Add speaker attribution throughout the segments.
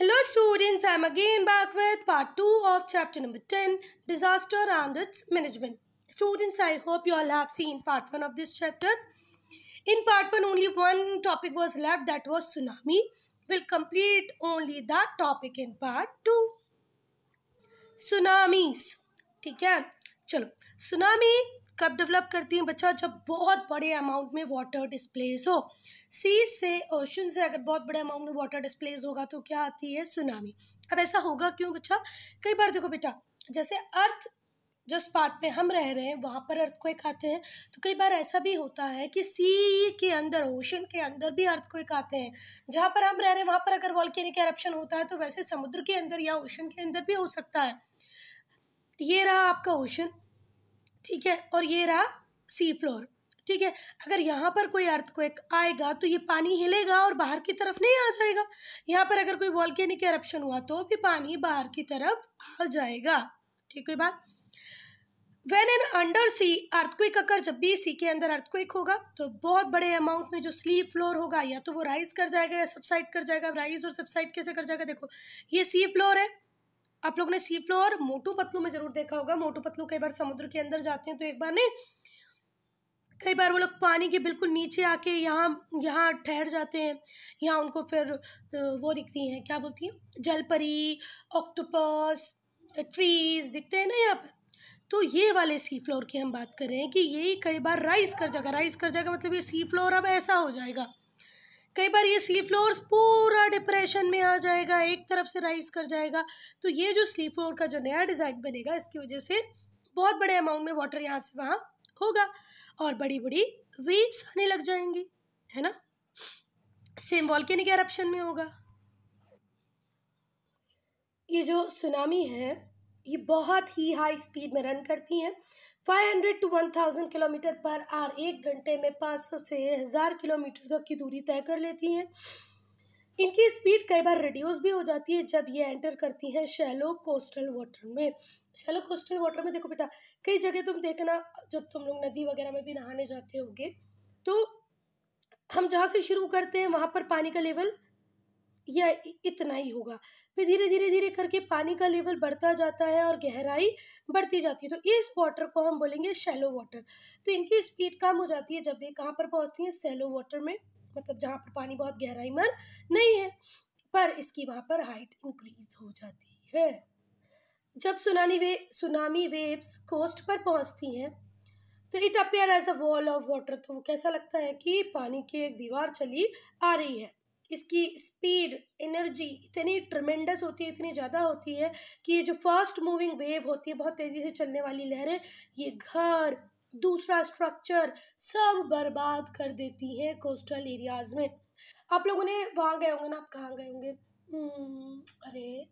Speaker 1: Hello students, I am again back with part 2 of chapter number 10, Disaster and its Management. Students, I hope you all have seen part 1 of this chapter. In part 1, only one topic was left that was tsunami. We'll complete only that topic in part 2. Tsunamis. theek hai chalo tsunami कब develop करती हैं बच्चा जब बहुत बड़े amount में water displace हो सी से ओशन से अगर बहुत बड़े अमाउंट में वाटर डिस्प्लेस होगा तो क्या आती है सुनामी अब ऐसा होगा क्यों बच्चा कई बार देखो बेटा जैसे अर्थ जिस पार्ट पे हम रह रहे हैं वहाँ पर अर्थ कोई आते हैं तो कई बार ऐसा भी होता है कि सी के अंदर ओशन के अंदर भी अर्थ कोई आते हैं जहाँ पर हम रह रहे हैं वहाँ पर अगर वॉल्केनिक eruption होता है तो वैसे समुद्र के अंदर या ओशन के अंदर भी हो सकता है ये रहा आपका ओशन ठीक है और ये रहा सी फ्लोर ठीक है अगर यहाँ पर कोई को आएगा तो ये पानी हिलेगा और बाहर की तरफ नहीं आ जाएगा यहाँ पर अगर कोई वॉल्केनिक एरप्शन हुआ तो भी पानी बाहर की तरफ आ जाएगा ठीक है बात when an undersea earthquake occur जब भी सी के अंदर अर्थक्विक होगा तो बहुत बड़े अमाउंट में जो स्लीप फ्लोर होगा या तो वो राइज कर जाएगा या सबसाइड कर जाएगा राइज और सबसाइड कैसे कर जाएगा देखो ये सी फ्लोर है आप लोगों ने सी फ्लोर मोटू पतलू में जरूर देखा होगा मोटू पतलू कई बार समुद्र के अंदर जाते हैं तो एक बार ने कई बार वो लोग पानी के बिल्कुल नीचे आके यहाँ यहाँ ठहर जाते हैं यहाँ उनको फिर वो दिखती हैं क्या बोलती हैं जलपरी ऑक्टोपस ट्रीज दिखते हैं ना यहाँ पर तो ये वाले सी फ्लोर की हम बात कर रहे हैं कि ये कई बार राइस कर जाएगा राइस कर जाएगा मतलब ये सी फ्लोर अब ऐसा हो जाएगा कई बार ये सी फ्लोर पूरा डिप्रेशन में आ जाएगा एक तरफ से राइज कर जाएगा तो ये जो स्लीप फ्लोर का जो नया डिज़ाइन बनेगा इसकी वजह से बहुत बड़े अमाउंट में वाटर यहाँ से वहाँ होगा और बड़ी बड़ी वेव्स आने लग जाएंगी है ना सेम वॉल्केनिक एरप्शन में होगा ये जो सुनामी है ये बहुत ही हाई स्पीड में रन करती हैं 500 टू 1000 किलोमीटर पर आर एक घंटे में 500 से हज़ार किलोमीटर तक की दूरी तय कर लेती हैं इनकी स्पीड कई बार रिड्यूस भी हो जाती है जब ये एंटर करती हैं शैलो कोस्टल वाटर में शैलो कोस्टल वाटर में देखो बेटा कई जगह तुम देखना जब तुम लोग नदी वगैरह में भी नहाने जाते होगे तो हम जहाँ से शुरू करते हैं वहाँ पर पानी का लेवल या इतना ही होगा फिर धीरे धीरे धीरे करके पानी का लेवल बढ़ता जाता है और गहराई बढ़ती जाती है तो इस वाटर को हम बोलेंगे शैलो वाटर तो इनकी स्पीड कम हो जाती है जब ये कहाँ पर पहुँचती है शैलो वाटर में मतलब जहाँ पर पानी बहुत गहराई मर नहीं है पर इसकी वहाँ पर हाइट इंक्रीज हो जाती है जब सुनानी वे सुनामी वेव्स कोस्ट पर पहुँचती हैं तो it appear as a wall of water तो वो कैसा लगता है कि पानी की एक दीवार चली आ रही है इसकी स्पीड एनर्जी इतनी ट्रमेंडस होती है इतनी ज़्यादा होती है कि ये जो फर्स्ट मूविंग वेव होती है बहुत तेज़ी से चलने वाली लहरें ये घर दूसरा स्ट्रक्चर सब बर्बाद कर देती है कोस्टल एरियाज में आप लोगों ने वहाँ गए होंगे ना आप कहाँ गए होंगे हम्म, अरे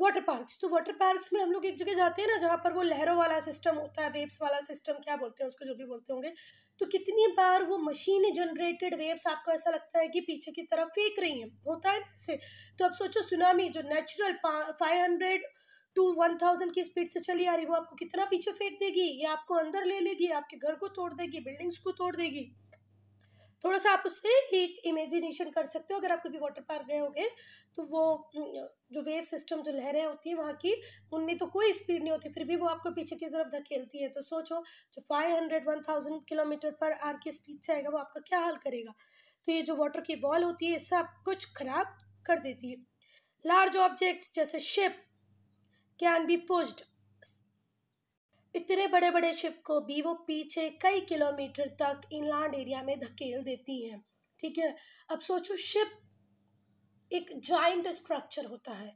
Speaker 1: वाटर पार्क्स तो वाटर पार्क्स में हम लोग एक जगह जाते हैं ना जहाँ पर वो लहरों वाला सिस्टम होता है वेव्स वाला सिस्टम क्या बोलते हैं उसको जो भी बोलते होंगे तो कितनी बार वो मशीन जनरेटेड वेव्स आपको ऐसा लगता है कि पीछे की तरफ फेंक रही हैं होता है ना ऐसे तो अब सोचो सुनामी जो natural five hundred to one thousand की स्पीड से चली आ रही वो आपको कितना पीछे फेंक देगी या आपको अंदर ले लेगी आपके घर को तोड़ देगी बिल्डिंग्स को तोड़ देगी थोड़ा सा आप उससे एक इमेजिनेशन कर सकते हो अगर आप कभी वाटर पार्क गए होगे तो वो जो वेव सिस्टम जो लहरें होती हैं वहाँ की उनमें तो कोई स्पीड नहीं होती फिर भी वो आपको पीछे की तरफ धकेलती है तो सोचो जो five hundred one thousand kilometre per hour की स्पीड से आएगा वो आपका क्या हाल करेगा तो ये जो वाटर की बॉल होती है सब कुछ खराब कर देती है लार्ज ऑब्जेक्ट्स जैसे शिप कैन बी पुश्ड इतने बड़े बड़े शिप को भी वो पीछे कई किलोमीटर तक इनलैंड एरिया में धकेल देती हैं ठीक है अब सोचो शिप एक जॉइंट स्ट्रक्चर होता है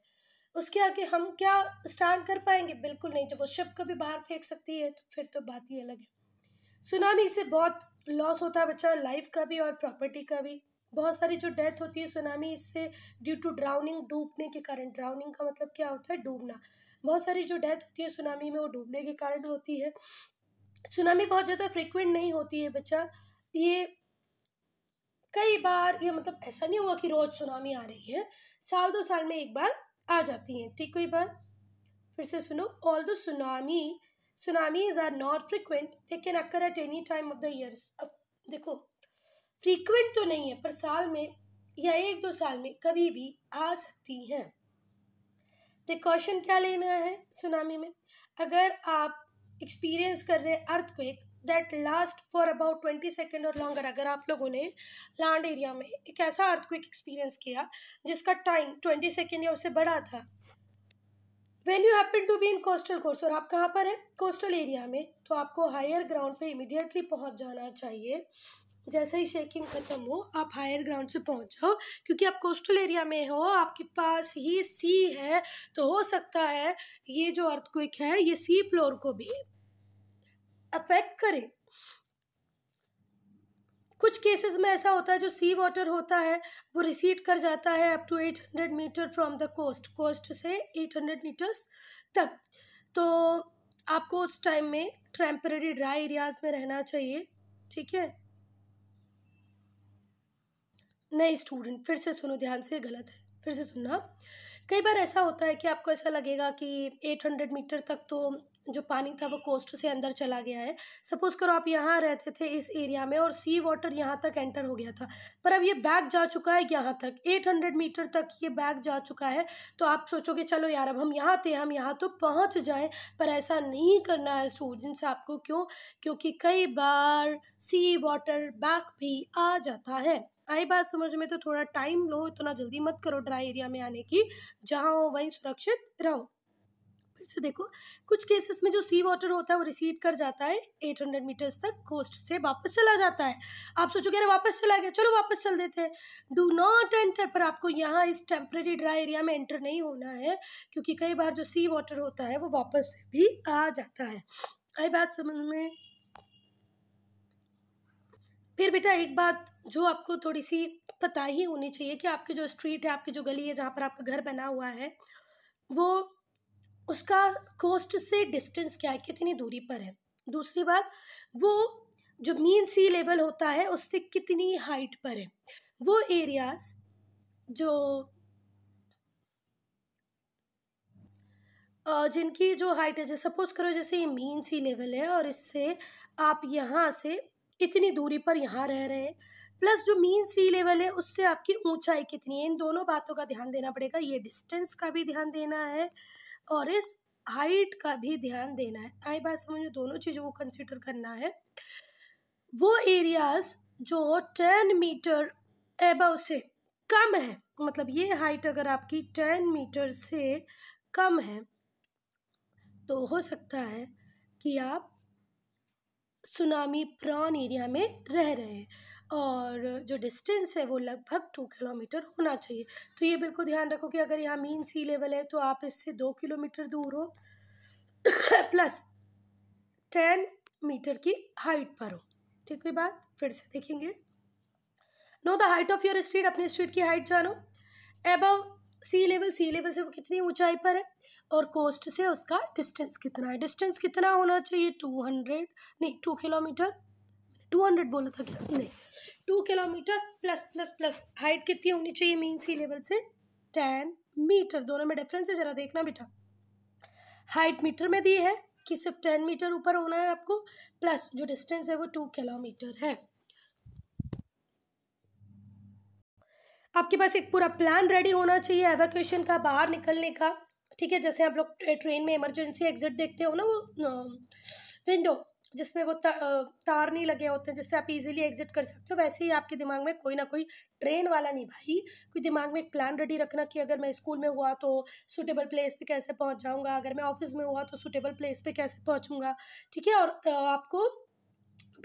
Speaker 1: उसके आगे हम क्या स्टैंड कर पाएंगे बिल्कुल नहीं जब वो शिप भी बाहर फेंक सकती है तो फिर तो बात ही अलग है सुनामी से बहुत लॉस होता है बच्चा लाइफ का भी और प्रॉपर्टी का भी बहुत सारी जो डेथ होती है सुनामी इससे ड्यू टू ड्राउनिंग डूबने के कारण ड्राउनिंग का मतलब क्या होता है डूबना बहुत सारी जो डेथ होती है सुनामी में वो डूबने के कारण होती है सुनामी बहुत ज़्यादा फ्रिक्वेंट नहीं होती है बच्चा ये कई बार ये मतलब ऐसा नहीं हुआ कि रोज़ सुनामी आ रही है साल दो साल में एक बार आ जाती हैं ठीक कोई बार फिर से सुनो all the tsunami tsunamis are not frequent they can occur at any time of the years अब देखो फ्रीक्वेंट तो नहीं है पर साल में या एक दो साल में कभी भी आ सकती हैं प्रिकॉशन क्या लेना है सुनामी में अगर आप एक्सपीरियंस कर रहे हैं earthquake that last for about twenty second or longer अगर आप लोगों ने लैंड एरिया में एक ऐसा अर्थ क्विक एक्सपीरियंस किया जिसका टाइम ट्वेंटी सेकेंड या उससे बड़ा था when you happen to be in coastal course और आप कहाँ पर हैं कोस्टल एरिया में तो आपको हायर ग्राउंड पे इमिडिएटली पहुँच जाना चाहिए जैसे ही शेकिंग ख़त्म हो आप हायर ग्राउंड से पहुंच जाओ क्योंकि आप कोस्टल एरिया में हो आपके पास ही सी है तो हो सकता है ये जो अर्थक्विक है ये सी फ्लोर को भी अफेक्ट करे कुछ केसेस में ऐसा होता है जो सी वाटर होता है वो रिसीट कर जाता है up to hundred metre from the coast coast से एट हंड्रेड मीटर्स तक तो आपको उस टाइम में टेम्परेरी ड्राई एरियाज़ में रहना चाहिए ठीक है नए स्टूडेंट फिर से सुनो ध्यान से गलत है फिर से सुनना कई बार ऐसा होता है कि आपको ऐसा लगेगा कि 800 मीटर तक तो जो पानी था वो कोस्ट से अंदर चला गया है सपोज़ करो आप यहाँ रहते थे इस एरिया में और सी वाटर यहाँ तक एंटर हो गया था पर अब ये बैग जा चुका है यहाँ तक 800 मीटर तक ये बैग जा चुका है तो आप सोचोगे चलो यार अब हम यहाँ थे हम यहाँ तो पहुँच जाएँ पर ऐसा नहीं करना है स्टूडेंट्स आपको क्यों क्योंकि कई बार सी वाटर बैग भी आ जाता है आई बात समझ में तो थोड़ा टाइम लो इतना जल्दी मत करो ड्राई एरिया में आने की जहाँ हो वहीं सुरक्षित रहो फिर से देखो कुछ केसेस में जो सी वाटर होता है वो रिसीड कर जाता है 800 मीटर्स तक कोस्ट से वापस चला जाता है आप कह अरे वापस चला गया चलो वापस चल देते हैं डू नॉट एंटर पर आपको यहाँ इस टेम्प्रेरी ड्राई एरिया में एंटर नहीं होना है क्योंकि कई बार जो सी वाटर होता है वो वापस भी आ जाता है आई बात समझ में फिर बेटा एक बात जो आपको थोड़ी सी पता ही होनी चाहिए कि आपकी जो स्ट्रीट है आपकी जो गली है जहाँ पर आपका घर बना हुआ है वो उसका कोस्ट से डिस्टेंस क्या है कितनी दूरी पर है दूसरी बात वो जो मीन सी लेवल होता है उससे कितनी हाइट पर है वो एरियाज जो जिनकी जो हाइट है जैसे सपोज करो जैसे ये मीन सी लेवल है और इससे आप यहाँ से कितनी दूरी पर यहाँ रह रहे हैं प्लस जो मीन सी लेवल है उससे आपकी ऊंचाई कितनी है इन दोनों बातों का ध्यान देना पड़ेगा ये डिस्टेंस का भी ध्यान देना है और इस हाइट का भी ध्यान देना है आई बात समझ दोनों चीज़ों को कंसिडर करना है वो एरियाज जो टेन मीटर एबव से कम है मतलब ये हाइट अगर आपकी टेन मीटर से कम है तो हो सकता है कि आप सुनामी प्रॉन एरिया में रह रहे हैं और जो डिस्टेंस है वो लगभग टू किलोमीटर होना चाहिए तो ये बिल्कुल ध्यान रखो कि अगर यहाँ मीन सी लेवल है तो आप इससे दो किलोमीटर दूर हो प्लस टेन मीटर की हाइट पर हो ठीक है बात फिर से देखेंगे know the height of your street अपने स्ट्रीट की हाइट जानो above sea level sea level से वो कितनी ऊंचाई पर है और कोस्ट से उसका डिस्टेंस कितना है डिस्टेंस कितना होना चाहिए टू हंड्रेड नहीं टू किलोमीटर टू हंड्रेड बोला था क्या नहीं two kilometre plus plus plus height कितनी होनी चाहिए मीन सी लेवल से टेन मीटर दोनों में डिफरेंस है ज़रा देखना बेटा हाइट मीटर में दी है कि सिर्फ टेन मीटर ऊपर होना है आपको प्लस जो डिस्टेंस है वो टू किलोमीटर है आपके पास एक पूरा प्लान रेडी होना चाहिए एवेक्यूशन का बाहर निकलने का ठीक है जैसे आप लोग ट्रेन में इमरजेंसी एग्जिट देखते हो ना वो विंडो जिसमें वो ता, तार नहीं लगे होते हैं जिससे आप इजीली एग्जिट कर सकते हो वैसे ही आपके दिमाग में कोई ना कोई ट्रेन वाला नहीं भाई कोई दिमाग में एक प्लान रेडी रखना कि अगर मैं स्कूल में हुआ तो सुटेबल प्लेस पे कैसे पहुंच जाऊंगा अगर मैं ऑफिस में हुआ तो सुटेबल प्लेस पे कैसे पहुंचूंगा ठीक है और आपको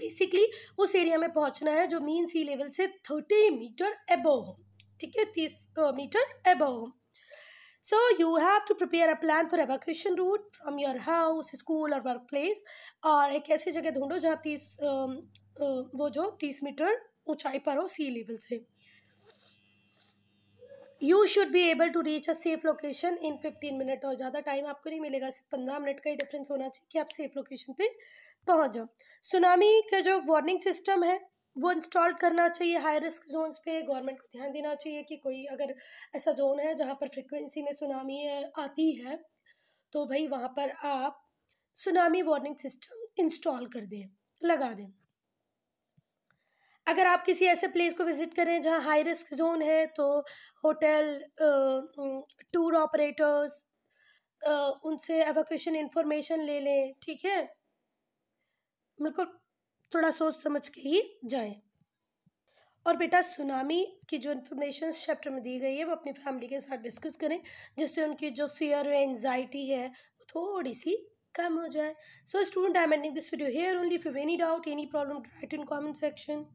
Speaker 1: बेसिकली उस एरिया में पहुंचना है जो मीन सी लेवल से थर्टी मीटर एबोव हो ठीक है तीस metre so you have to prepare a plan for for route from your house school और वर्क प्लेस और एक ऐसी जगह ढूंढो जहाँ तीस um, uh, वो जो तीस मीटर ऊंचाई पर हो सी लेवल से you should be able to reach a safe location in fifteen minute और ज़्यादा टाइम आपको नहीं मिलेगा सिर्फ पंद्रह मिनट का ही डिफरेंस होना चाहिए कि आप सेफ लोकेशन पे पहुँच जाओ सुनामी का जो वार्निंग सिस्टम है वो इंस्टॉल करना चाहिए हाई रिस्क जोन्स पे गवर्नमेंट को ध्यान देना चाहिए कि कोई अगर ऐसा जोन है जहाँ पर फ्रिक्वेंसी में सुनामी आती है तो भाई वहाँ पर आप सुनामी वार्निंग सिस्टम इंस्टॉल कर दें लगा दें अगर आप किसी ऐसे प्लेस को विज़िट करें जहाँ हाई रिस्क जोन है तो होटल टूर ऑपरेटर्स उनसे एवोकेशन इंफॉर्मेशन ले लें ठीक है बिल्कुल थोड़ा सोच समझ के ही जाएं और बेटा सुनामी की जो इन्फॉर्मेशन चैप्टर में दी गई है वो अपनी फैमिली के साथ डिस्कस करें जिससे उनकी जो फियर और एनजाइटी है वो थोड़ी सी कम हो जाए so student I am ending this video here only if you any doubt any problem write in comment section